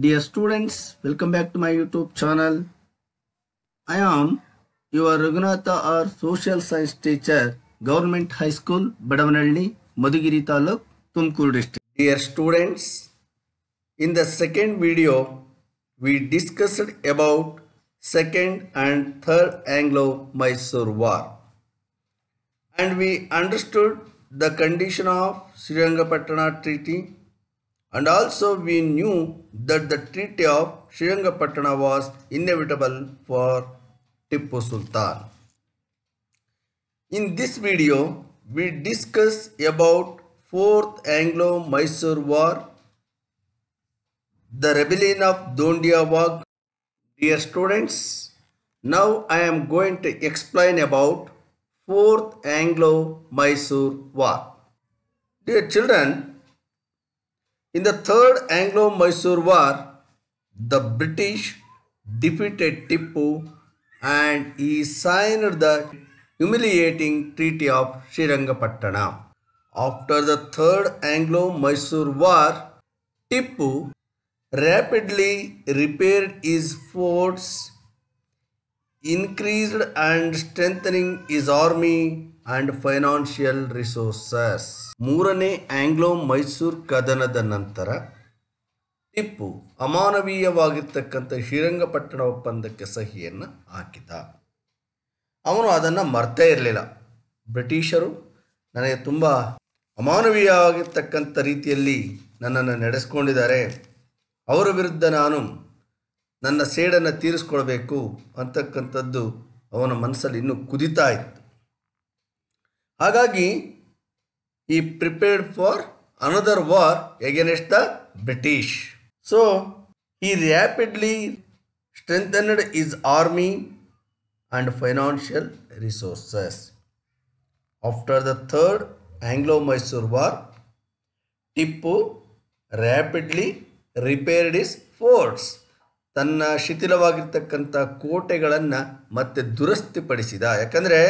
Dear students, welcome back to my YouTube channel. I am your Raghunatha or Social Science teacher, Government High School, Badavanalli, Madhugiri Taluk, Tumkur District. Dear students, in the second video, we discussed about Second and Third Anglo-Mysore War. And we understood the condition of Srirangapatna Treaty And also we knew that the treaty of Srirangapatna was inevitable for Tipu Sultan. In this video, we discuss about 4th Anglo-Mysore War, the rebellion of Dondiawag. Dear students, now I am going to explain about 4th Anglo-Mysore War. Dear children, in the Third Anglo-Mysore War, the British defeated Tipu and he signed the humiliating Treaty of Srirangapatana. After the Third Anglo-Mysore War, Tipu rapidly repaired his forts, increased and strengthening his army and financial resources ಮೂರನೇ Anglo Mysore ಕದನದ ನಂತರ ಟಿಪ್ಪು ಅಮಾನವೀಯವಾಗಿರ್ತಕ್ಕಂಥ ಶ್ರೀರಂಗಪಟ್ಟಣ ಒಪ್ಪಂದಕ್ಕೆ ಸಹಿಯನ್ನು ಹಾಕಿದ ಅವನು ಅದನ್ನು ಮರ್ತೇ ಇರಲಿಲ್ಲ ಬ್ರಿಟಿಷರು ನನಗೆ ತುಂಬ ಅಮಾನವೀಯವಾಗಿರ್ತಕ್ಕಂಥ ರೀತಿಯಲ್ಲಿ ನನ್ನನ್ನು ನಡೆಸ್ಕೊಂಡಿದ್ದಾರೆ ಅವರ ವಿರುದ್ಧ ನಾನು ನನ್ನ ಸೇಡನ್ನು ತೀರಿಸ್ಕೊಳ್ಬೇಕು ಅಂತಕ್ಕಂಥದ್ದು ಅವನ ಮನಸ್ಸಲ್ಲಿ ಇನ್ನೂ ಕುದಿತಾ ಇತ್ತು ಹಾಗಾಗಿ ಈ prepared for another war against the British so ಈ rapidly strengthened his army and financial resources after the third Anglo Mysore war Tipu rapidly repaired his forts ತನ್ನ ಶಿಥಿಲವಾಗಿರ್ತಕ್ಕಂಥ ಕೋಟೆಗಳನ್ನು ಮತ್ತೆ ದುರಸ್ತಿಪಡಿಸಿದ ಯಾಕಂದರೆ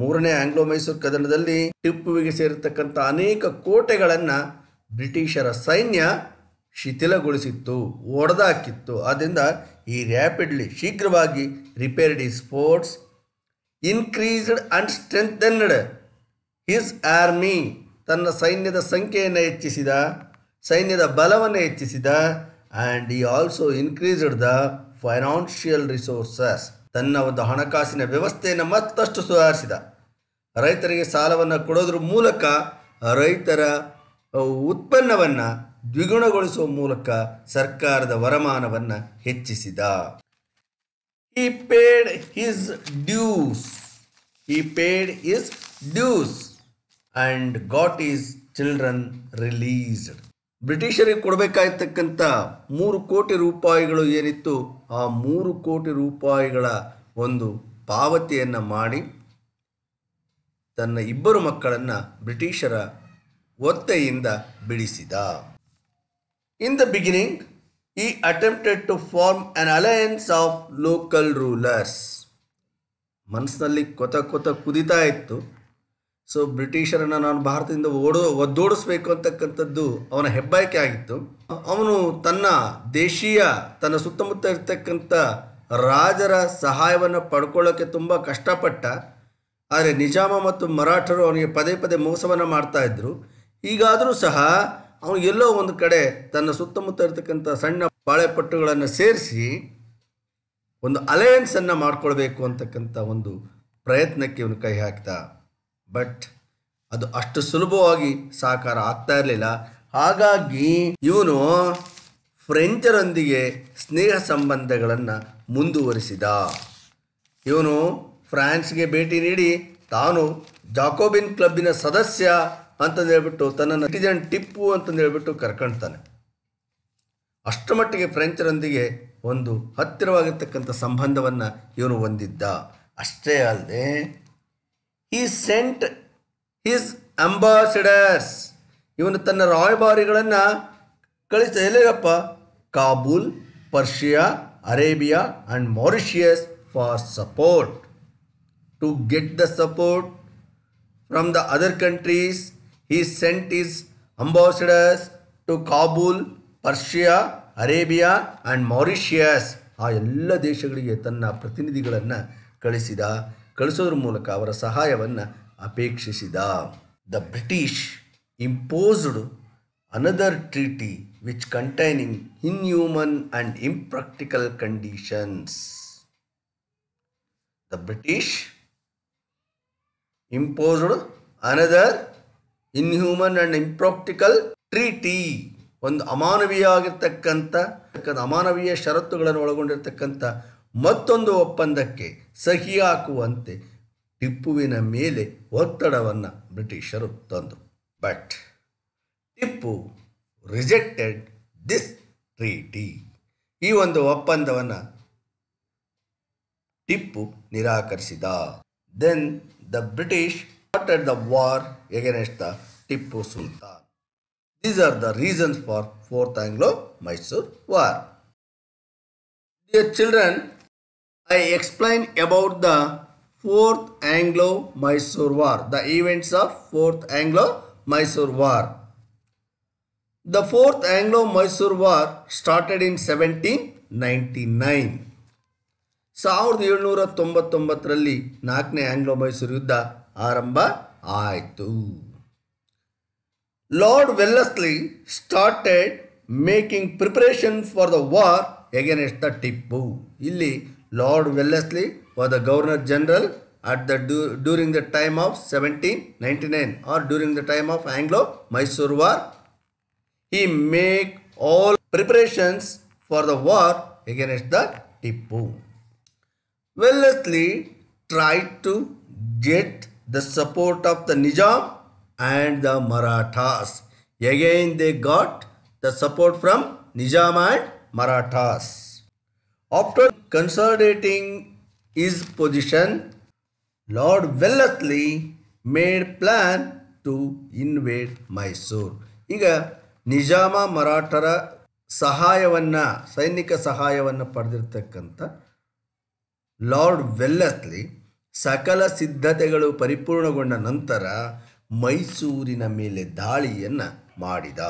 ಮೂರನೇ ಆಂಗ್ಲೋ ಮೈಸೂರು ಕದನದಲ್ಲಿ ಟಿಪ್ಪುವಿಗೆ ಸೇರತಕ್ಕಂಥ ಅನೇಕ ಕೋಟೆಗಳನ್ನು ಬ್ರಿಟಿಷರ ಸೈನ್ಯ ಶಿಥಿಲಗೊಳಿಸಿತ್ತು ಒಡೆದಾಕಿತ್ತು ಆದ್ದರಿಂದ ಈ ರ್ಯಾಪಿಡ್ಲಿ ಶೀಘ್ರವಾಗಿ ರಿಪೇರ್ಡ್ ಈ forts increased and strengthened his army ತನ್ನ ಸೈನ್ಯದ ಸಂಖ್ಯೆಯನ್ನು ಹೆಚ್ಚಿಸಿದ ಸೈನ್ಯದ ಬಲವನ್ನು ಹೆಚ್ಚಿಸಿದ ಆ್ಯಂಡ್ ಈ also increased the financial resources ತನ್ನ ಒಂದು ಹಣಕಾಸಿನ ವ್ಯವಸ್ಥೆಯನ್ನು ಮತ್ತಷ್ಟು ಸುಧಾರಿಸಿದ ರೈತರಿಗೆ ಸಾಲವನ್ನು ಕೊಡೋದ್ರ ಮೂಲಕ ರೈತರ ಉತ್ಪನ್ನವನ್ನು ದ್ವಿಗುಣಗೊಳಿಸುವ ಮೂಲಕ ಸರ್ಕಾರದ ವರಮಾನವನ್ನು ಹೆಚ್ಚಿಸಿದ he paid his dues he paid his dues and got his children released ಬ್ರಿಟಿಷರಿಗೆ ಕೊಡಬೇಕಾಗಿರ್ತಕ್ಕಂಥ ಮೂರು ಕೋಟಿ ರೂಪಾಯಿಗಳು ಏನಿತ್ತು ಆ ಮೂರು ಕೋಟಿ ರೂಪಾಯಿಗಳ ಒಂದು ಪಾವತಿಯನ್ನು ಮಾಡಿ ತನ್ನ ಇಬ್ಬರು ಮಕ್ಕಳನ್ನು ಬ್ರಿಟಿಷರ ಒತ್ತೆಯಿಂದ ಬಿಡಿಸಿದ in the beginning he attempted to form an alliance of local rulers ಮನಸ್ಸಿನಲ್ಲಿ ಕೊತ ಕೊತ ಕುದಿತಾ ಇತ್ತು ಸೊ ಬ್ರಿಟಿಷರನ್ನು ನಾನು ಭಾರತದಿಂದ ಓಡೋ ಒದ್ದೋಡಿಸ್ಬೇಕು ಅಂತಕ್ಕಂಥದ್ದು ಅವನ ಹೆಬ್ಬಾಯ್ಕೆ ಆಗಿತ್ತು ಅವನು ತನ್ನ ದೇಶೀಯ ತನ್ನ ಸುತ್ತಮುತ್ತ ಇರ್ತಕ್ಕಂಥ ರಾಜರ ಸಹಾಯವನ್ನು ಪಡ್ಕೊಳ್ಳೋಕ್ಕೆ ತುಂಬ ಕಷ್ಟಪಟ್ಟ ಆದರೆ ನಿಜಾಮ ಮತ್ತು ಮರಾಠರು ಅವನಿಗೆ ಪದೇ ಪದೇ ಮೋಸವನ್ನು ಇದ್ದರು ಈಗಾದರೂ ಸಹ ಅವನು ಎಲ್ಲೋ ಒಂದು ಕಡೆ ತನ್ನ ಸುತ್ತಮುತ್ತ ಇರತಕ್ಕಂಥ ಸಣ್ಣ ಬಾಳೆಪಟ್ಟುಗಳನ್ನು ಸೇರಿಸಿ ಒಂದು ಅಲಯನ್ಸನ್ನು ಮಾಡ್ಕೊಳ್ಬೇಕು ಅಂತಕ್ಕಂಥ ಒಂದು ಪ್ರಯತ್ನಕ್ಕೆ ಇವನು ಕೈ ಹಾಕ್ತಾ ಬಟ್ ಅದು ಅಷ್ಟು ಸುಲಭವಾಗಿ ಸಾಕಾರ ಆಗ್ತಾ ಇರಲಿಲ್ಲ ಹಾಗಾಗಿ ಇವನು ಫ್ರೆಂಚರೊಂದಿಗೆ ಸ್ನೇಹ ಸಂಬಂಧಗಳನ್ನು ಮುಂದುವರಿಸಿದ ಇವನು ಫ್ರಾನ್ಸ್ಗೆ ಭೇಟಿ ನೀಡಿ ತಾನು ಜಾಕೋಬಿನ್ ಕ್ಲಬ್ಬಿನ ಸದಸ್ಯ ಅಂತಂದು ಹೇಳ್ಬಿಟ್ಟು ತನ್ನನ್ನು ಸಿಟಿಜನ್ ಟಿಪ್ಪು ಹೇಳ್ಬಿಟ್ಟು ಕರ್ಕೊಳ್ತಾನೆ ಅಷ್ಟು ಮಟ್ಟಿಗೆ ಫ್ರೆಂಚರೊಂದಿಗೆ ಒಂದು ಹತ್ತಿರವಾಗಿರ್ತಕ್ಕಂಥ ಸಂಬಂಧವನ್ನು ಇವನು ಹೊಂದಿದ್ದ ಅಷ್ಟೇ ಅಲ್ಲದೆ he sent his ambassadors ivanu tanna rayabarigalanna kalista elegappa kabul persia arabia and mauritius for support to get the support from the other countries he sent his ambassadors to kabul persia arabia and mauritius ಆ ಎಲ್ಲ ದೇಶಗಳಿಗೆ ತನ್ನ ಪ್ರತಿನಿಧಿಗಳನ್ನು ಕಳಿಸಿದ ಕಳಿಸೋದ್ರ ಮೂಲಕ ಅವರ ಸಹಾಯವನ್ನು ಅಪೇಕ್ಷಿಸಿದ the British imposed another treaty which containing inhuman and impractical conditions the British imposed another inhuman and impractical treaty ಒಂದು ಅಮಾನವೀಯ ಆಗಿರ್ತಕ್ಕಂಥ ಅಮಾನವೀಯ ಷರತ್ತುಗಳನ್ನು ಒಳಗೊಂಡಿರ್ತಕ್ಕಂಥ ಮತ್ತೊಂದು ಒಪ್ಪಂದಕ್ಕೆ ಸಹಿ ಹಾಕುವಂತೆ ಟಿಪ್ಪುವಿನ ಮೇಲೆ ಒತ್ತಡವನ್ನು ಬ್ರಿಟಿಷರು ತಂದರು but Tipu rejected this treaty ಈ ಒಂದು ಒಪ್ಪಂದವನ್ನು ಟಿಪ್ಪು ನಿರಾಕರಿಸಿದ then the British started the war against the Tipu Sultan these are the reasons for fourth Anglo Mysore war dear children I explain about the Fourth Anglo-Mysore War, the events of Fourth Anglo-Mysore War. The Fourth Anglo-Mysore War started in 1799. ಸಾವಿರದ ಏಳ್ನೂರ ತೊಂಬತ್ತೊಂಬತ್ತರಲ್ಲಿ ನಾಲ್ಕನೇ Anglo Mysuru ಯುದ್ಧ ಆರಂಭ ಆಯಿತು Lord Wellesley started making preparation for the war against the Tipu ಇಲ್ಲಿ Lord Wellesley was the Governor General at the during the time of 1799 or during the time of Anglo-Mysore War. He made all preparations for the war against the Tipu. Wellesley tried to get the support of the Nizam and the Marathas. Again they got the support from Nizam and Marathas. After consolidating his position, Lord Wellesley made plan to invade Mysore. ಈಗ ನಿಜಾಮ ಮರಾಠರ ಸಹಾಯವನ್ನು ಸೈನಿಕ ಸಹಾಯವನ್ನು ಪಡೆದಿರ್ತಕ್ಕಂಥ lord Wellesley ಸಕಲ ಸಿದ್ಧತೆಗಳು ಪರಿಪೂರ್ಣಗೊಂಡ ನಂತರ ಮೈಸೂರಿನ ಮೇಲೆ ದಾಳಿಯನ್ನು ಮಾಡಿದ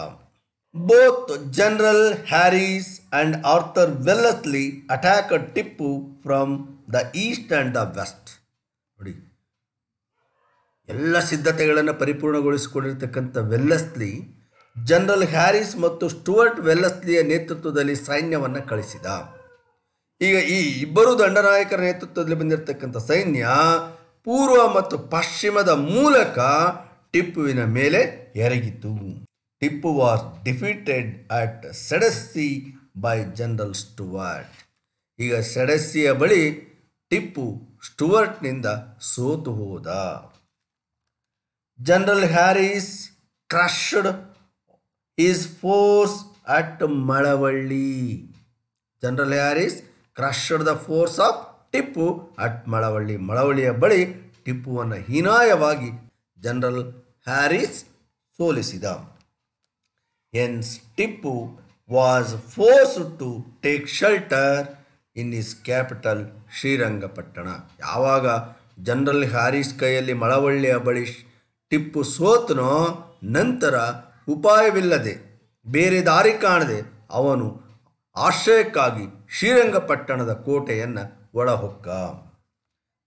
both general Harris and Arthur Wellesley attacked Tipu from the east and the west ನೋಡಿ ಎಲ್ಲ ಸಿದ್ಧತೆಗಳನ್ನು ಪರಿಪೂರ್ಣಗೊಳಿಸಿಕೊಂಡಿರ್ತಕ್ಕಂಥ ವೆಲ್ಲಸ್ಲಿ ಜನರಲ್ ಹ್ಯಾರಿಸ್ ಮತ್ತು ಸ್ಟುವರ್ಟ್ ವೆಲ್ಲಸ್ಲಿಯ ನೇತೃತ್ವದಲ್ಲಿ ಸೈನ್ಯವನ್ನು ಕಳಿಸಿದ ಈಗ ಈ ಇಬ್ಬರು ದಂಡನಾಯಕರ ನೇತೃತ್ವದಲ್ಲಿ ಬಂದಿರತಕ್ಕಂಥ ಸೈನ್ಯ ಪೂರ್ವ ಮತ್ತು ಪಶ್ಚಿಮದ ಮೂಲಕ ಟಿಪ್ಪುವಿನ ಮೇಲೆ ಎರಗಿತು Tipu was defeated at Sedaseer by general Stuart ಈಗ ಸೆಡಸ್ಸಿಯ ಬಳಿ ಟಿಪ್ಪು ಸ್ಟುವರ್ಟ್ನಿಂದ ಸೋತು ಹೋದ general Harris crushed his force at Malavalli general Harris crushed the force of Tipu at Malavalli ಮಳವಳ್ಳಿಯ ಬಳಿ ಟಿಪ್ಪುವನ್ನು ಹೀನಾಯವಾಗಿ ಜನರಲ್ ಹ್ಯಾರಿಸ್ ಸೋಲಿಸಿದ Hence, Tipu was forced to take shelter in his capital Srirangapatna ಯಾವಾಗ ಜನರಲ್ ಹಾರಿಸ್ ಕೈಯಲ್ಲಿ ಮಳವಳ್ಳಿಯ ಬಳಿ ಟಿಪ್ಪು ಸೋತನೋ ನಂತರ ಉಪಾಯವಿಲ್ಲದೆ ಬೇರೆ ದಾರಿ ಕಾಣದೆ ಅವನು ಆಶ್ರಯಕ್ಕಾಗಿ ಶ್ರೀರಂಗಪಟ್ಟಣದ ಕೋಟೆಯನ್ನು ಒಳಹೊಕ್ಕ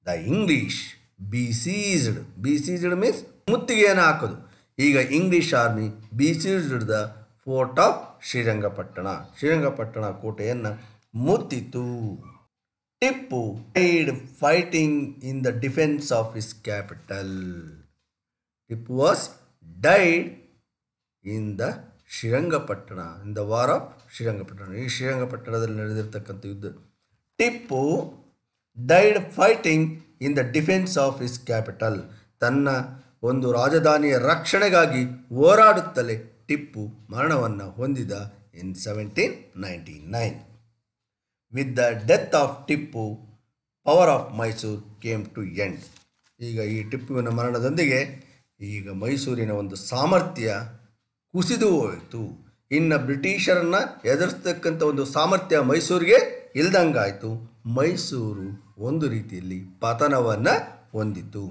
the English besieged means ಮುತ್ತಿಗೆಯನ್ನು ಹಾಕೋದು ಈಗ ಇಂಗ್ಲಿಷ್ ಆರ್ಮಿ ಬಿ the fort of Srirangapatna Srirangapatna ಕೋಟೆಯನ್ನು ಮುತ್ತಿತು Tipu died fighting in the defence of his capital Tipu was died in the Srirangapatna in the war of Srirangapatna ಈ ಶ್ರೀರಂಗಪಟ್ಟಣದಲ್ಲಿ ನಡೆದಿರ್ತಕ್ಕಂಥ ಯುದ್ಧ Tipu died fighting in the defence of his capital ತನ್ನ ಒಂದು ರಾಜಧಾನಿಯ ರಕ್ಷಣೆಗಾಗಿ ಹೋರಾಡುತ್ತಲೇ ಟಿಪ್ಪು ಮರಣವನ್ನು ಹೊಂದಿದ in seventeen ninety nine with the death of Tipu power of Mysore came to end ಈಗ ಈ ಟಿಪ್ಪುವಿನ ಮರಣದೊಂದಿಗೆ ಈಗ ಮೈಸೂರಿನ ಒಂದು ಸಾಮರ್ಥ್ಯ ಕುಸಿದು ಹೋಯಿತು ಇನ್ನು ಬ್ರಿಟಿಷರನ್ನು ಎದುರಿಸ್ತಕ್ಕಂಥ ಒಂದು ಸಾಮರ್ಥ್ಯ ಮೈಸೂರಿಗೆ ಇಲ್ದಂಗಾಯಿತು ಮೈಸೂರು ಒಂದು ರೀತಿಯಲ್ಲಿ ಪತನವನ್ನು ಹೊಂದಿತು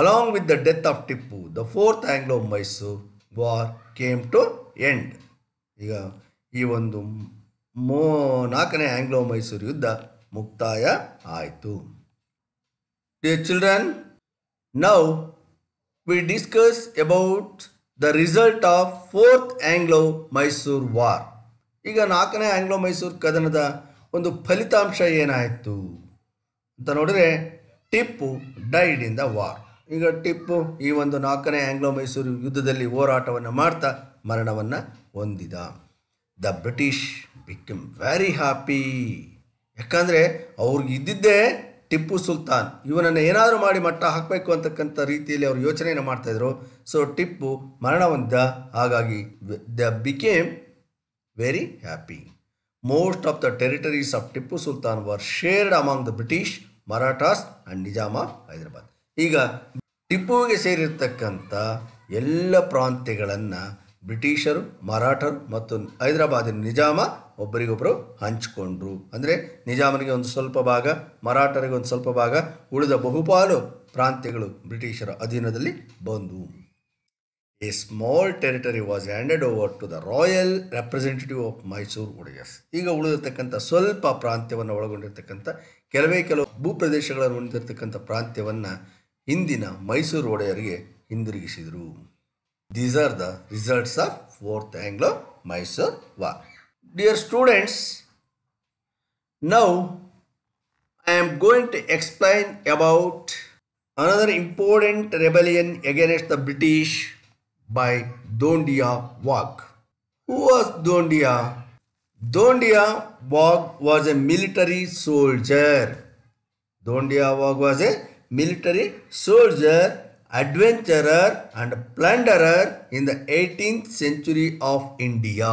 along with the death of Tipu the fourth Anglo Mysore war came to end ಈಗ ಈ ಒಂದು ಮೋ ನಾಲ್ಕನೇ ಆಂಗ್ಲೋ ಮೈಸೂರು ಯುದ್ಧ ಮುಕ್ತಾಯ ಆಯಿತು dear children now we discuss about the result of fourth Anglo Mysore war ಈಗ ನಾಲ್ಕನೇ ಆಂಗ್ಲೋ ಮೈಸೂರು ಕದನದ ಒಂದು ಫಲಿತಾಂಶ ಏನಾಯಿತು ಅಂತ ನೋಡಿದ್ರೆ Tipu died in the war ಈಗ ಟಿಪ್ಪು ಈ ಒಂದು ನಾಲ್ಕನೇ ಆಂಗ್ಲೋ ಮೈಸೂರು ಯುದ್ಧದಲ್ಲಿ ಹೋರಾಟವನ್ನು ಮಾಡ್ತಾ ಮರಣವನ್ನು ಹೊಂದಿದ the British become very happy ಯಾಕಂದರೆ ಅವ್ರಿಗೆ ಇದ್ದಿದ್ದೇ ಟಿಪ್ಪು ಸುಲ್ತಾನ್ ಇವನನ್ನು ಏನಾದರೂ ಮಾಡಿ ಮಟ್ಟ ಹಾಕಬೇಕು ಅಂತಕ್ಕಂಥ ರೀತಿಯಲ್ಲಿ ಅವರು ಯೋಚನೆಯನ್ನು ಮಾಡ್ತಾಯಿದ್ರು ಸೊ ಟಿಪ್ಪು ಮರಣ ಹೊಂದಿದ ಹಾಗಾಗಿ the became very happy most of the territories of Tipu Sultan were shared among the British Marathas and Nizam of Hyderabad ಈಗ ಟಿಪ್ಪುವಿಗೆ ಸೇರಿರ್ತಕ್ಕಂಥ ಎಲ್ಲ ಪ್ರಾಂತ್ಯಗಳನ್ನು ಬ್ರಿಟಿಷರು ಮರಾಠರು ಮತ್ತು ಹೈದರಾಬಾದಿನ ನಿಜಾಮ ಒಬ್ಬರಿಗೊಬ್ಬರು ಹಂಚಿಕೊಂಡ್ರು ಅಂದರೆ ನಿಜಾಮನಿಗೆ ಒಂದು ಸ್ವಲ್ಪ ಭಾಗ ಮರಾಠರಿಗೆ ಒಂದು ಸ್ವಲ್ಪ ಭಾಗ ಉಳಿದ ಬಹುಪಾಲು ಪ್ರಾಂತ್ಯಗಳು ಬ್ರಿಟಿಷರ ಅಧೀನದಲ್ಲಿ ಬಂದವು a small territory was handed over to the royal representative of Mysore Wodeyars ಈಗ ಉಳಿದಿರ್ತಕ್ಕಂಥ ಸ್ವಲ್ಪ ಪ್ರಾಂತ್ಯವನ್ನು ಒಳಗೊಂಡಿರ್ತಕ್ಕಂಥ ಕೆಲವೇ ಕೆಲವು ಭೂಪ್ರದೇಶಗಳನ್ನು ಹೊಂದಿರತಕ್ಕಂಥ ಪ್ರಾಂತ್ಯವನ್ನು ಹಿಂದಿನ ಮೈಸೂರು ಒಡೆಯರಿಗೆ ಹಿಂದಿರುಗಿಸಿದರು these are the results of fourth Anglo Mysore war dear students now I am going to explain about another important rebellion against the British by Dondia Wag. Who was Dondia? Dondia Wag was a military soldier. Dondia Wag was a military soldier adventurer and plunderer in the 18th century India India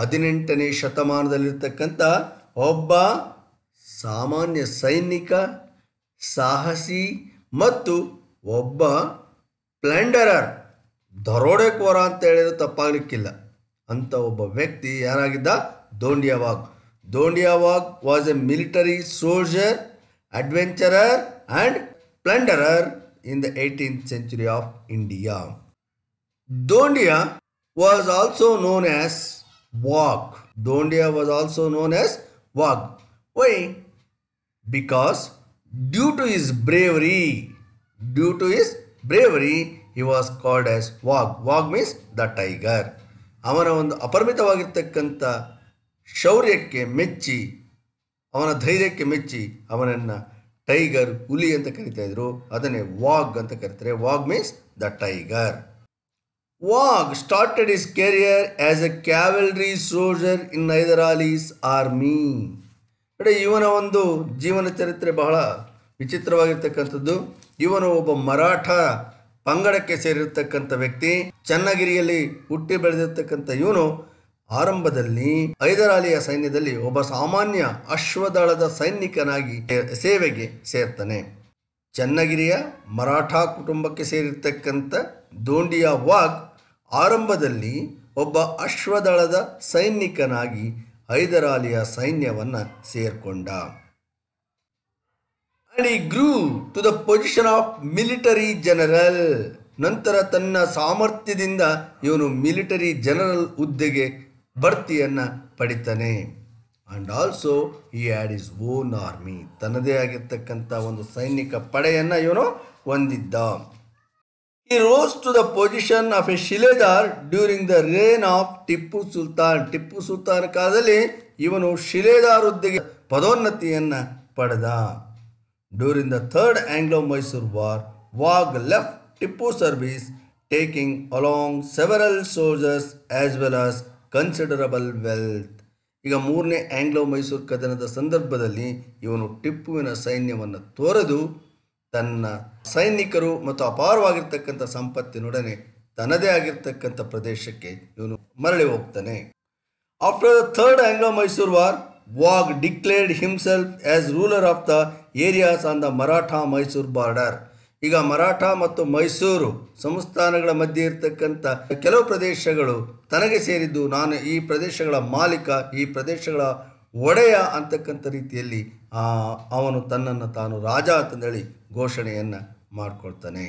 ಹದಿನೆಂಟನೇ ಶತಮಾನದಲ್ಲಿರ್ತಕ್ಕಂಥ ಒಬ್ಬ ಸಾಮಾನ್ಯ ಸೈನಿಕ ಸಾಹಸಿ ಮತ್ತು ಒಬ್ಬ ಪ್ಲ್ಯಾಂಡರರ್ ದರೋಡೆಕೋರ ಅಂತ ಹೇಳಿದ್ರೆ ತಪ್ಪಾಗಲಿಕ್ಕಿಲ್ಲ ಅಂತ ಒಬ್ಬ ವ್ಯಕ್ತಿ ಯಾರಾಗಿದ್ದ ದೋಂಡಿಯಾವಾಗ್ ದೋಂಡಿಯಾವಾಗ್ was A military soldier adventurer and plunderer in the 18th century of India. Dondia was also known as Wag. Dondia was also known as Wag. Why? Because due to his bravery, due to his bravery, he was called as Wag. Wag means the tiger. ಅವನ ಒಂದು ಅಪರಿಮಿತವಾಗಿರ್ತಕ್ಕಂಥ ಶೌರ್ಯಕ್ಕೆ ಮೆಚ್ಚಿ ಅವನ ಧೈರ್ಯಕ್ಕೆ ಮೆಚ್ಚಿ ಅವನನ್ನು tiger ಹುಲಿ ಅಂತ ಕರಿತಾ ಇದ್ರು ಅದನ್ನೇ ವಾಗ್ ಅಂತ ಕರಿತಾರೆ ವಾಗ್ means the tiger ವಾಗ್ started is career as A ಕ್ಯಾವಲ್ರಿ soldier in ನೈದರಾಲೀಸ್ army ಅಂದರೆ ಇವನ ಒಂದು ಜೀವನ ಚರಿತ್ರೆ ಬಹಳ ವಿಚಿತ್ರವಾಗಿರ್ತಕ್ಕಂಥದ್ದು ಇವನು ಒಬ್ಬ ಮರಾಠ ಪಂಗಡಕ್ಕೆ ಸೇರಿರ್ತಕ್ಕಂಥ ವ್ಯಕ್ತಿ ಚನ್ನಗಿರಿಯಲ್ಲಿ ಹುಟ್ಟಿ ಬೆಳೆದಿರ್ತಕ್ಕಂಥ ಇವನು ಆರಂಭದಲ್ಲಿ ಹೈದರಾಲಿಯ ಸೈನ್ಯದಲ್ಲಿ ಒಬ್ಬ ಸಾಮಾನ್ಯ ಅಶ್ವದಳದ ಸೈನಿಕನಾಗಿ ಸೇವೆಗೆ ಸೇರ್ತಾನೆ ಚನ್ನಗಿರಿಯ ಮರಾಠ ಕುಟುಂಬಕ್ಕೆ ಸೇರಿರ್ತಕ್ಕಂಥ ದೋಂಡಿಯ ವಾಗ್ ಆರಂಭದಲ್ಲಿ ಒಬ್ಬ ಅಶ್ವದಳದ ಸೈನಿಕನಾಗಿ ಹೈದರಾಲಿಯ ಸೈನ್ಯವನ್ನು ಸೇರ್ಕೊಂಡ grew to the position of military general ನಂತರ ತನ್ನ ಸಾಮರ್ಥ್ಯದಿಂದ ಇವನು ಮಿಲಿಟರಿ ಜನರಲ್ ಹುದ್ದೆಗೆ ಭರ್ತಿಯನ್ನು ಪಡಿತಾನೆ and also he had his own army ತನ್ನದೇ ಆಗಿರ್ತಕ್ಕಂಥ ಒಂದು ಸೈನಿಕ ಪಡೆಯನ್ನು ಇವನು ಹೊಂದಿದ್ದ he rose to the position of a shiledar during the reign of Tipu Sultan Tipu Sultan ಕಾಲದಲ್ಲಿ ಇವನು ಶಿಲೆದಾರ್ ಹುದ್ದೆಗೆ ಪದೋನ್ನತಿಯನ್ನು ಪಡೆದ during the third Anglo Mysore war Wagh left Tipu service taking along several soldiers as well as considerable wealth ಈಗ ಮೂರನೇ ಆಂಗ್ಲೋ ಮೈಸೂರು ಕದನದ ಸಂದರ್ಭದಲ್ಲಿ ಇವನು ಟಿಪ್ಪುವಿನ ಸೈನ್ಯವನ್ನು ತೋರೆದು ತನ್ನ ಸೈನಿಕರು ಮತ್ತು ಅಪಾರವಾಗಿರ್ತಕ್ಕಂಥ ಸಂಪತ್ತಿನೊಡನೆ ತನ್ನದೇ ಆಗಿರ್ತಕ್ಕಂಥ ಪ್ರದೇಶಕ್ಕೆ ಇವನು ಮರಳಿ ಹೋಗ್ತಾನೆ after the third Anglo Mysore war Wagh declared himself as ruler of the areas on the Maratha Mysore border ಈಗ ಮರಾಠ ಮತ್ತು ಮೈಸೂರು ಸಂಸ್ಥಾನಗಳ ಮಧ್ಯೆ ಇರತಕ್ಕಂಥ ಕೆಲವು ಪ್ರದೇಶಗಳು ತನಗೆ ಸೇರಿದ್ದು ನಾನು ಈ ಪ್ರದೇಶಗಳ ಮಾಲೀಕ ಈ ಪ್ರದೇಶಗಳ ಒಡೆಯ ಅಂತಕ್ಕಂಥ ರೀತಿಯಲ್ಲಿ ಅವನು ತನ್ನನ್ನು ತಾನು ರಾಜ ಅಂತಂದೇಳಿ ಘೋಷಣೆಯನ್ನು ಮಾಡಿಕೊಳ್ತಾನೆ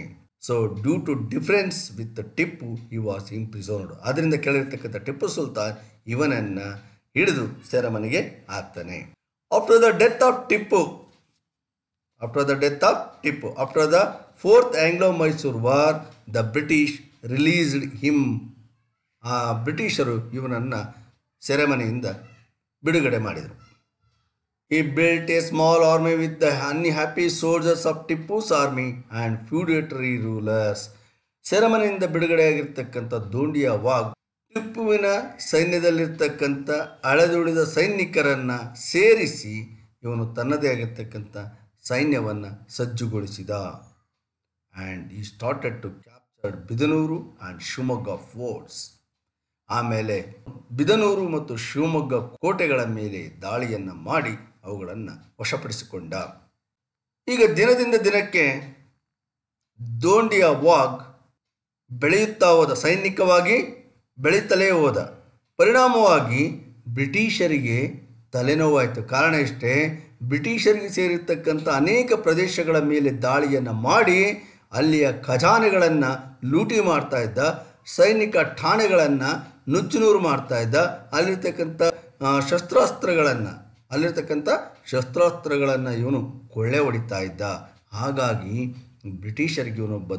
so due to difference with Tipu he was ಇಂಪ್ರಿಸೋನ್ಡ್ ಅದರಿಂದ ಕೆಳಗಿರ್ತಕ್ಕಂಥ ಟಿಪ್ಪು ಸುಲ್ತಾನ್ ಇವನನ್ನು ಹಿಡಿದು ಸೆರೆಮನೆಗೆ ಹಾಕ್ತಾನೆ after the death of Tipu after the death of Tipu after the fourth Anglo Mysore war the British released him ಆ ಬ್ರಿಟಿಷರು ಇವನನ್ನು ಸೆರೆಮನೆಯಿಂದ ಬಿಡುಗಡೆ ಮಾಡಿದರು he built a small army with the happy soldiers of Tipu's army and feudatory rulers ಸೆರೆಮನೆಯಿಂದ ಬಿಡುಗಡೆಯಾಗಿರ್ತಕ್ಕಂಥ ದೋಂಡಿಯ ವಾಗ್ ಟಿಪ್ಪುವಿನ ಸೈನ್ಯದಲ್ಲಿರ್ತಕ್ಕಂಥ ಅಳೆದುಳಿದ ಸೈನಿಕರನ್ನು ಸೇರಿಸಿ ಇವನು ತನ್ನದೇ ಆಗಿರ್ತಕ್ಕಂಥ ಸೈನ್ಯವನ್ನು ಸಜ್ಜುಗೊಳಿಸಿದ and he started to captured Bidanur and Shivamogga forts ಆಮೇಲೆ ಬಿದನೂರು ಮತ್ತು ಶಿವಮೊಗ್ಗ ಕೋಟೆಗಳ ಮೇಲೆ ದಾಳಿಯನ್ನು ಮಾಡಿ ಅವುಗಳನ್ನು ವಶಪಡಿಸಿಕೊಂಡ ಈಗ ದಿನದಿಂದ ದಿನಕ್ಕೆ ದೋಂಡಿಯ ವಾಗ್ ಬೆಳೆಯುತ್ತಾ ಹೋದ ಸೈನಿಕವಾಗಿ ಬೆಳೀತಲೇ ಹೋದ ಪರಿಣಾಮವಾಗಿ ಬ್ರಿಟಿಷರಿಗೆ ತಲೆನೋವಾಯಿತು ಕಾರಣ ಇಷ್ಟೇ ಬ್ರಿಟಿಷರಿಗೆ ಸೇರಿರ್ತಕ್ಕಂಥ ಅನೇಕ ಪ್ರದೇಶಗಳ ಮೇಲೆ ದಾಳಿಯನ್ನು ಮಾಡಿ ಅಲ್ಲಿಯ ಖಜಾನೆಗಳನ್ನು ಲೂಟಿ ಮಾಡ್ತಾ ಇದ್ದ ಸೈನಿಕ ಠಾಣೆಗಳನ್ನು ನುಚ್ಚುನೂರು ಮಾಡ್ತಾ ಇದ್ದ ಅಲ್ಲಿರ್ತಕ್ಕಂಥ ಶಸ್ತ್ರಾಸ್ತ್ರಗಳನ್ನು ಅಲ್ಲಿರ್ತಕ್ಕಂಥ ಶಸ್ತ್ರಾಸ್ತ್ರಗಳನ್ನು ಇವನು ಕೊಳ್ಳೆ ಹೊಡಿತಾ ಇದ್ದ ಹಾಗಾಗಿ ಬ್ರಿಟಿಷರಿಗೆ ಇವನೊಬ್ಬ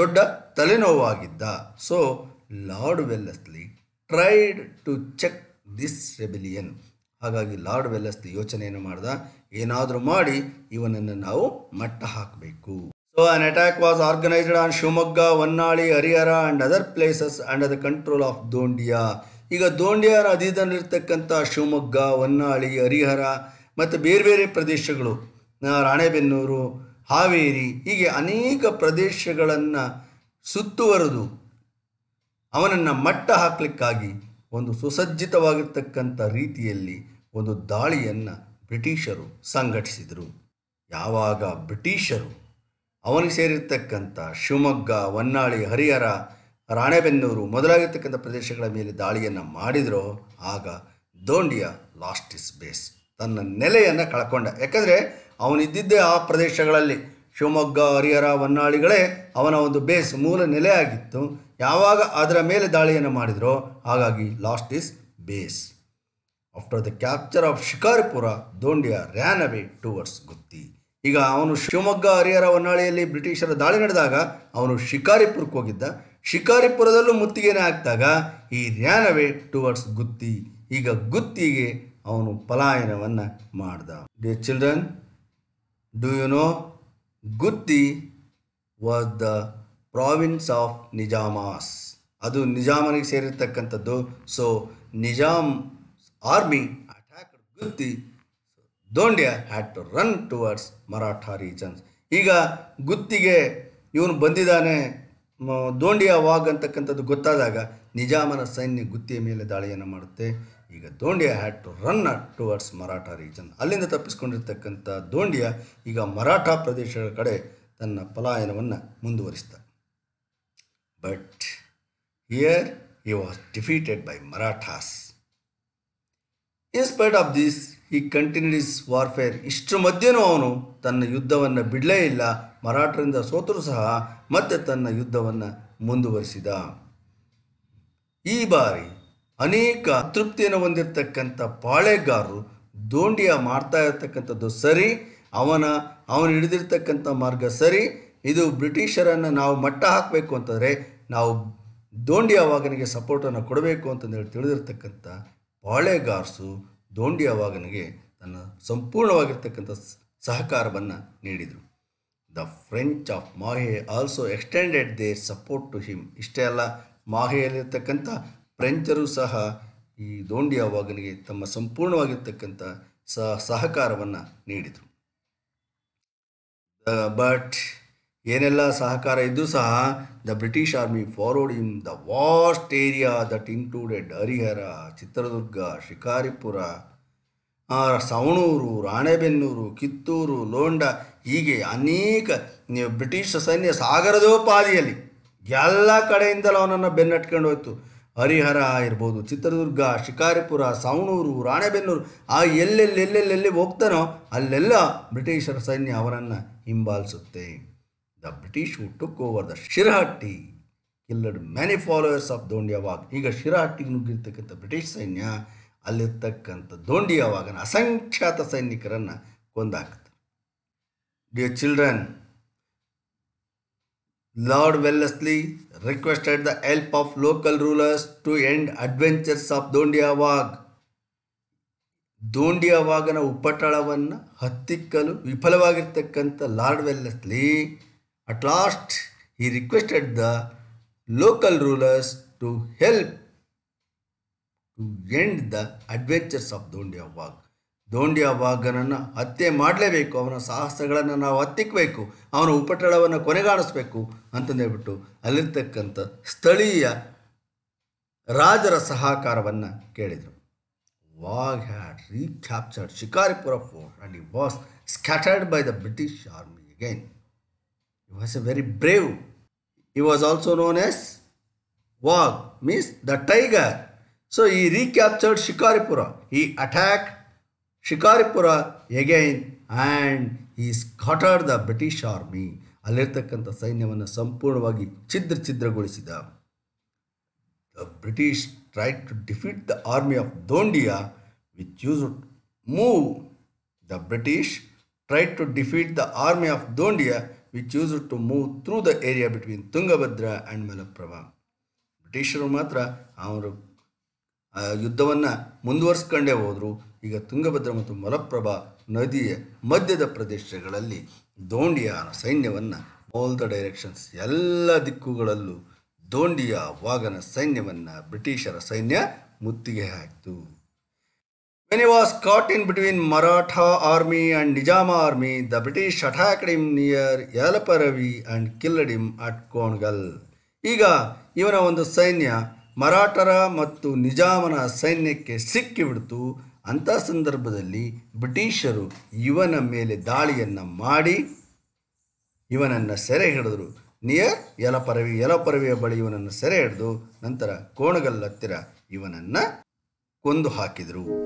ದೊಡ್ಡ ತಲೆನೋವಾಗಿದ್ದ so Lord Wellesley tried to check this rebellion ಹಾಗಾಗಿ ಲಾರ್ಡ್ ವೆಲ್ಲಸ್ಲಿ ಯೋಚನೆಯನ್ನು ಮಾಡಿದ ಏನಾದರೂ ಮಾಡಿ ಇವನನ್ನು ನಾವು ಮಟ್ಟ ಹಾಕಬೇಕು so an attack was organised on Shivamogga Honnali Harihara and other places under the control of Dhondia ಈಗ ದೋಂಡಿಯಾರ ಅಧೀನದಲ್ಲಿರ್ತಕ್ಕಂಥ ಶಿವಮೊಗ್ಗ ಹೊನ್ನಾಳಿ ಹರಿಹರ ಮತ್ತು ಬೇರೆ ಬೇರೆ ಪ್ರದೇಶಗಳು ರಾಣೆಬೆನ್ನೂರು ಹಾವೇರಿ ಹೀಗೆ ಅನೇಕ ಪ್ರದೇಶಗಳನ್ನು ಸುತ್ತುವರೆದು ಅವನನ್ನು ಮಟ್ಟ ಹಾಕಲಿಕ್ಕಾಗಿ ಒಂದು ಸುಸಜ್ಜಿತವಾಗಿರ್ತಕ್ಕಂಥ ರೀತಿಯಲ್ಲಿ ಒಂದು ದಾಳಿಯನ್ನು ಬ್ರಿಟಿಷರು ಸಂಘಟಿಸಿದರು ಯಾವಾಗ ಬ್ರಿಟಿಷರು ಅವನಿಗೆ ಸೇರಿರ್ತಕ್ಕಂಥ ಶಿವಮೊಗ್ಗ ಹೊನ್ನಾಳಿ ಹರಿಹರ ರಾಣೆಬೆನ್ನೂರು ಮೊದಲಾಗಿರ್ತಕ್ಕಂಥ ಪ್ರದೇಶಗಳ ಮೇಲೆ ದಾಳಿಯನ್ನು ಮಾಡಿದರೋ ಆಗ ದೋಂಡಿಯ ಲಾಸ್ಟ್ ಇಸ್ ಬೇಸ್ ತನ್ನ ನೆಲೆಯನ್ನು ಕಳ್ಕೊಂಡ ಯಾಕಂದರೆ ಅವನಿದ್ದಿದ್ದೇ ಆ ಪ್ರದೇಶಗಳಲ್ಲಿ ಶಿವಮೊಗ್ಗ ಹರಿಹರ ಹೊನ್ನಾಳಿಗಳೇ ಅವನ ಒಂದು ಬೇಸ್ ಮೂಲ ನೆಲೆಯಾಗಿತ್ತು ಯಾವಾಗ ಅದರ ಮೇಲೆ ದಾಳಿಯನ್ನು ಮಾಡಿದರೋ ಹಾಗಾಗಿ lost his base after the capture of Shikaripura Dhondia ran away towards Gutti ಈಗ ಅವನು ಶಿವಮೊಗ್ಗ ಹರಿಹರ ಹೊನ್ನಾಳಿಯಲ್ಲಿ ಬ್ರಿಟಿಷರ ದಾಳಿ ನಡೆದಾಗ ಅವನು ಶಿಕಾರಿಪುರಕ್ಕೆ ಹೋಗಿದ್ದ ಶಿಕಾರಿಪುರದಲ್ಲೂ ಮುತ್ತಿಗೆನೇ ಹಾಕಿದಾಗ ಈ ರ್ಯಾನ್ ಅವೇ ಟುವರ್ಡ್ಸ್ ಗುತ್ತಿ ಈಗ ಗುತ್ತಿಗೆ ಅವನು ಪಲಾಯನವನ್ನು ಮಾಡ್ದ dear children do you know Gutti was the province of Nizam's ಅದು ನಿಜಾಮನಿಗೆ ಸೇರಿರ್ತಕ್ಕಂಥದ್ದು so Nizam army attacked Gutti Dhondia had to run towards Maratha regions ಈಗ ಗುತ್ತಿಗೆ ಇವನು ಬಂದಿದ್ದಾನೆ ದೋಂಡಿಯ ವಾಗ್ ಅಂತಕ್ಕಂಥದ್ದು ಗೊತ್ತಾದಾಗ ನಿಜಾಮನ ಸೈನ್ಯ ಗುತ್ತಿಯ ಮೇಲೆ ದಾಳಿಯನ್ನು ಮಾಡುತ್ತೆ ಈಗ Dhondia had to run towards Maratha region ಅಲ್ಲಿಂದ ತಪ್ಪಿಸ್ಕೊಂಡಿರ್ತಕ್ಕಂಥ ದೋಂಡಿಯ ಈಗ ಮರಾಠಾ ಪ್ರದೇಶಗಳ ಕಡೆ ತನ್ನ ಪಲಾಯನವನ್ನು ಮುಂದುವರಿಸ್ತ but here he was defeated by Marathas in spite of this he continued warfare ಇಷ್ಟರ ಮಧ್ಯೆಯೂ ಅವನು ತನ್ನ ಯುದ್ಧವನ್ನು ಬಿಡಲೇ ಇಲ್ಲ ಮರಾಠರಿಂದ ಸೋತರೂ ಸಹ ಮತ್ತೆ ತನ್ನ ಯುದ್ಧವನ್ನು ಮುಂದುವರಿಸಿದ ಈ ಬಾರಿ ಅನೇಕ ಅತೃಪ್ತಿಯನ್ನು ಹೊಂದಿರತಕ್ಕಂಥ ಪಾಳೆಗಾರರು ದೋಂಡಿಯ ಮಾಡ್ತಾ ಇರತಕ್ಕಂಥದ್ದು ಸರಿ ಅವನ ಅವನು ಹಿಡಿದಿರ್ತಕ್ಕಂಥ ಮಾರ್ಗ ಸರಿ ಇದು ಬ್ರಿಟಿಷರನ್ನು ನಾವು ಮಟ್ಟ ಹಾಕಬೇಕು ಅಂತಂದರೆ ನಾವು ದೋಂಡಿಯ ವಾಗನಿಗೆ ಸಪೋರ್ಟನ್ನು ಕೊಡಬೇಕು ಅಂತಂದೇಳಿ ತಿಳಿದಿರ್ತಕ್ಕಂಥ ದೋಂಡಿಯ ವಾಗನಿಗೆ ತನ್ನ ಸಂಪೂರ್ಣವಾಗಿರ್ತಕ್ಕಂಥ ಸಹಕಾರವನ್ನು ನೀಡಿದರು the French of Mahe also extended they support to him ಇಷ್ಟೇ ಅಲ್ಲ ಮಾಹೆಯಲ್ಲಿರ್ತಕ್ಕಂಥ ಫ್ರೆಂಚರು ಸಹ ಈ ವಾಗನಿಗೆ ತಮ್ಮ ಸಂಪೂರ್ಣವಾಗಿರ್ತಕ್ಕಂಥ ಸಹ ಸಹಕಾರವನ್ನು ನೀಡಿದರು ಬಟ್ ಏನೆಲ್ಲ ಸಹಕಾರ ಇದ್ದು ಸಹ the British army forward in the vast area that included Harihara Chitradurga Shikaripura Savanur Ranebennur Kittur Londa ಹೀಗೆ ಅನೇಕ ಬ್ರಿಟಿಷ್ ಸೈನ್ಯ ಸಾಗರದೋಪಾದಿಯಲ್ಲಿ ಎಲ್ಲ ಕಡೆಯಿಂದಲೂ ಅವನನ್ನು ಬೆನ್ನಟ್ಕೊಂಡು ಹೋಯ್ತು ಹರಿಹರ ಇರ್ಬೋದು ಚಿತ್ರದುರ್ಗ ಶಿಕಾರಿಪುರ ಸವಣೂರು ರಾಣೆಬೆನ್ನೂರು ಆ ಎಲ್ಲೆಲ್ಲೆಲ್ಲಿ ಹೋಗ್ತಾನೋ ಅಲ್ಲೆಲ್ಲ ಬ್ರಿಟಿಷರ ಸೈನ್ಯ ಅವರನ್ನು ಹಿಂಬಾಲಿಸುತ್ತೆ ಬ್ರಿಟಿಷ್ ಶಿರಹಟ್ಟಿರಹಟ್ಟಿ ನುಗ್ಗಿರತಕ್ಕೋಂಡಿಯಾಗ children lord local rulers to end Dhondia Wagh Dhondia ವಾಗ ಉಪಟಳವನ್ನು ಹತ್ತಿಕ್ಕಲು ವಿಫಲವಾಗಿರ್ತಕ್ಕಂಥ Lord Wellesley at last he requested the local rulers to help to end the adventures of Dhondia Wagh Dhondia ವಾಗ್ನನ್ನು ಹತ್ಯೆ ಮಾಡಲೇಬೇಕು ಅವನ ಸಾಹಸಗಳನ್ನು ನಾವು ಹತ್ತಿಕ್ಕಬೇಕು ಅವನ ಉಪಟಳವನ್ನು ಕೊನೆಗಾಣಿಸ್ಬೇಕು ಅಂತಂದೇಳ್ಬಿಟ್ಟು ಅಲ್ಲಿರ್ತಕ್ಕಂಥ ಸ್ಥಳೀಯ ರಾಜರ ಸಹಕಾರವನ್ನು ಕೇಳಿದರು Wagh had recaptured Shikaripura fort and he was scattered by the British army again He was a very brave. He was also known as Wag, means the tiger. So he recaptured Shikaripura. He attacked Shikaripura again and he scattered the British army. ಅಲ್ಲಿರ್ತಕ್ಕಂಥ ಸೈನ್ಯವನ್ನು ಸಂಪೂರ್ಣವಾಗಿ ಛಿದ್ರ ಛಿದ್ರಗೊಳಿಸಿದ the British try to defeat the army of Dhondia which use move the British try to defeat the army of Dhondia which use to move through the area between Tungabhadra and Malaprabha ಬ್ರಿಟಿಷರು ಮಾತ್ರ ಅವರು ಯುದ್ಧವನ್ನು ಮುಂದುವರಿಸ್ಕೊಂಡೇ ಹೋದರು ಈಗ ತುಂಗಭದ್ರ ಮತ್ತು ಮಲಪ್ರಭಾ ನದಿಯ ಮಧ್ಯದ ಪ್ರದೇಶಗಳಲ್ಲಿ ದೋಂಡಿಯ ಸೈನ್ಯವನ್ನು ಆಲ್ ದ ಡೈರೆಕ್ಷನ್ಸ್ ಎಲ್ಲ ದಿಕ್ಕುಗಳಲ್ಲೂ ದೋಂಡಿಯ ವಾಗನ ಸೈನ್ಯವನ್ನು ಬ್ರಿಟಿಷರ ಸೈನ್ಯ ಮುತ್ತಿಗೆ ಹಾಕಿತು When he was caught in between Maratha army and Nizam army, the British attacked him near Yalaparavi and killed him at Kongal. ಈಗ ಇವನ ಒಂದು ಸೈನ್ಯ ಮರಾಠರ ಮತ್ತು ನಿಜಾಮನ ಸೈನ್ಯಕ್ಕೆ ಸಿಕ್ಕಿಬಿಡ್ತು ಅಂಥ ಸಂದರ್ಭದಲ್ಲಿ ಬ್ರಿಟಿಷರು ಇವನ ಮೇಲೆ ದಾಳಿಯನ್ನು ಮಾಡಿ ಇವನನ್ನು ಸೆರೆ ಹಿಡಿದರು ನಿಯರ್ ಯಲಪರವಿ ಯಲಪರವಿಯ ಬಳಿ ಇವನನ್ನು ಸೆರೆ ಹಿಡಿದು ನಂತರ ಕೋಣಗಲ್ ಹತ್ತಿರ ಇವನನ್ನು ಕೊಂದು ಹಾಕಿದರು